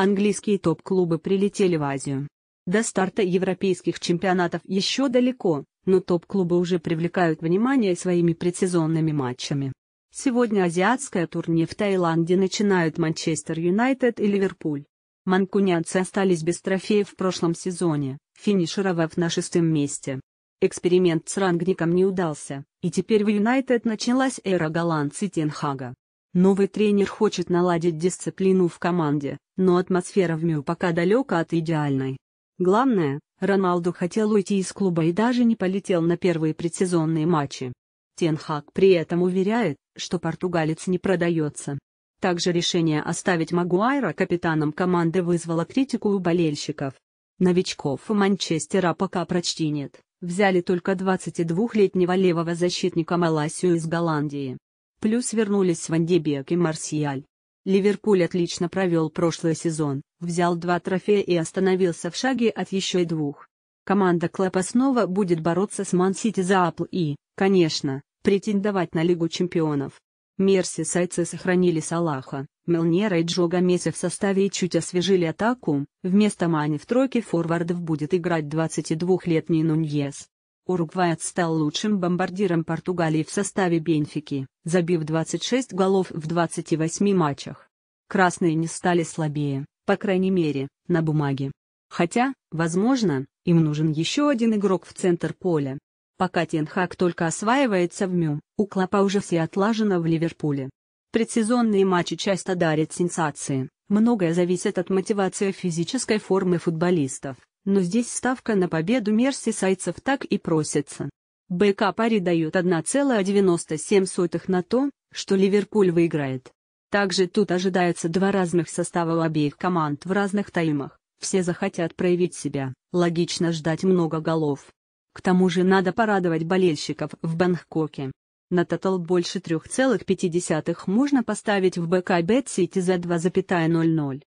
Английские топ-клубы прилетели в Азию. До старта европейских чемпионатов еще далеко, но топ-клубы уже привлекают внимание своими предсезонными матчами. Сегодня азиатское турне в Таиланде начинают Манчестер Юнайтед и Ливерпуль. Манкунянцы остались без трофея в прошлом сезоне, финишировав на шестом месте. Эксперимент с рангником не удался, и теперь в Юнайтед началась эра голландца Тенхага. Новый тренер хочет наладить дисциплину в команде, но атмосфера в МЮ пока далека от идеальной. Главное, Роналду хотел уйти из клуба и даже не полетел на первые предсезонные матчи. Тенхак при этом уверяет, что португалец не продается. Также решение оставить Магуайра капитаном команды вызвало критику у болельщиков. Новичков у Манчестера пока почти нет, взяли только 22-летнего левого защитника Маласию из Голландии. Плюс вернулись Ван Дебек и Марсиаль. Ливерпуль отлично провел прошлый сезон, взял два трофея и остановился в шаге от еще и двух. Команда Клэпа снова будет бороться с Ман-Сити за Апл и, конечно, претендовать на Лигу чемпионов. Мерси сайцы сохранили Салаха, Мелнера и Джо Гомеса в составе и чуть освежили атаку, вместо Мани в тройке форвардов будет играть 22-летний Нуньес. Уругвай стал лучшим бомбардиром Португалии в составе Бенфики, забив 26 голов в 28 матчах. Красные не стали слабее, по крайней мере, на бумаге. Хотя, возможно, им нужен еще один игрок в центр поля. Пока Тенхак только осваивается в МЮ, у Клопа уже все отлажено в Ливерпуле. Предсезонные матчи часто дарят сенсации, многое зависит от мотивации физической формы футболистов но здесь ставка на победу мерсисайцев так и просится. БК пари дает 1,97 на то, что Ливерпуль выиграет. Также тут ожидается два разных состава у обеих команд в разных таймах, все захотят проявить себя, логично ждать много голов. К тому же надо порадовать болельщиков в Бангкоке. На тотал больше 3,5 можно поставить в БК Бет Сити за 2,00.